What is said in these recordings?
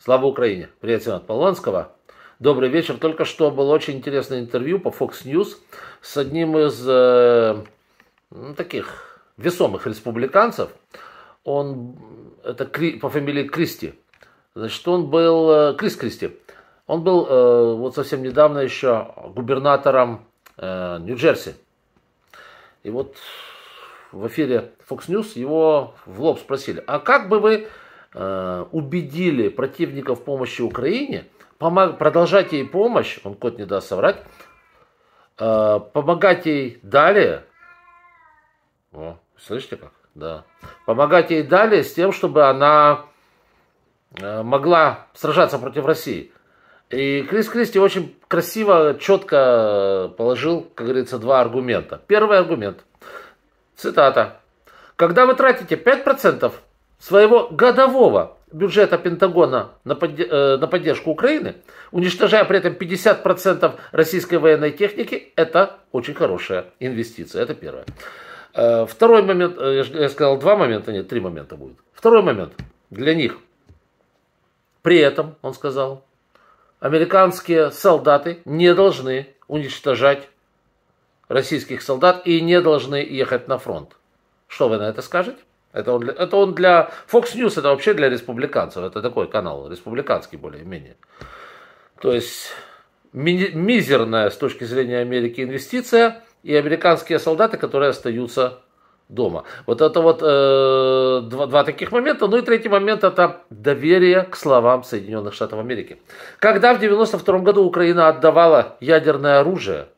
Слава Украине! Привет, от Поланского. Добрый вечер. Только что было очень интересное интервью по Fox News с одним из э, ну, таких весомых республиканцев. Он, это Кри, по фамилии Кристи. Значит, он был, э, Крис Кристи, он был э, вот совсем недавно еще губернатором э, Нью-Джерси. И вот в эфире Fox News его в лоб спросили, а как бы вы Э, убедили противников помощи Украине помог, продолжать ей помощь, он кот не даст соврать, э, помогать ей далее. О, слышите как? Да. Помогать ей далее с тем, чтобы она э, могла сражаться против России. И Крис Кристи очень красиво, четко положил, как говорится, два аргумента. Первый аргумент. Цитата. Когда вы тратите 5% своего годового бюджета Пентагона на, под... э, на поддержку Украины, уничтожая при этом 50% российской военной техники, это очень хорошая инвестиция. Это первое. Э, второй момент, э, я сказал два момента, нет, три момента будет. Второй момент для них. При этом, он сказал, американские солдаты не должны уничтожать российских солдат и не должны ехать на фронт. Что вы на это скажете? Это он, для, это он для... Fox News это вообще для республиканцев. Это такой канал, республиканский более-менее. То есть ми, мизерная с точки зрения Америки инвестиция и американские солдаты, которые остаются дома. Вот это вот э, два, два таких момента. Ну и третий момент это доверие к словам Соединенных Штатов Америки. Когда в 1992 году Украина отдавала ядерное оружие,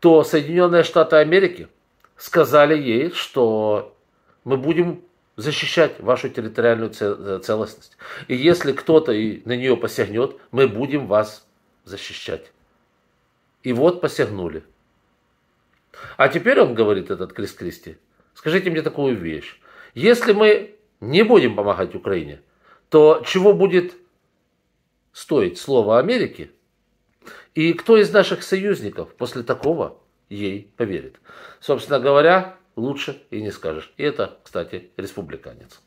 то Соединенные Штаты Америки сказали ей, что мы будем защищать вашу территориальную э, целостность. И если кто-то на нее посягнет, мы будем вас защищать. И вот посягнули. А теперь он говорит, этот Крис Кристи, скажите мне такую вещь. Если мы не будем помогать Украине, то чего будет стоить слово Америки? И кто из наших союзников после такого ей поверит? Собственно говоря, лучше и не скажешь. И это, кстати, республиканец.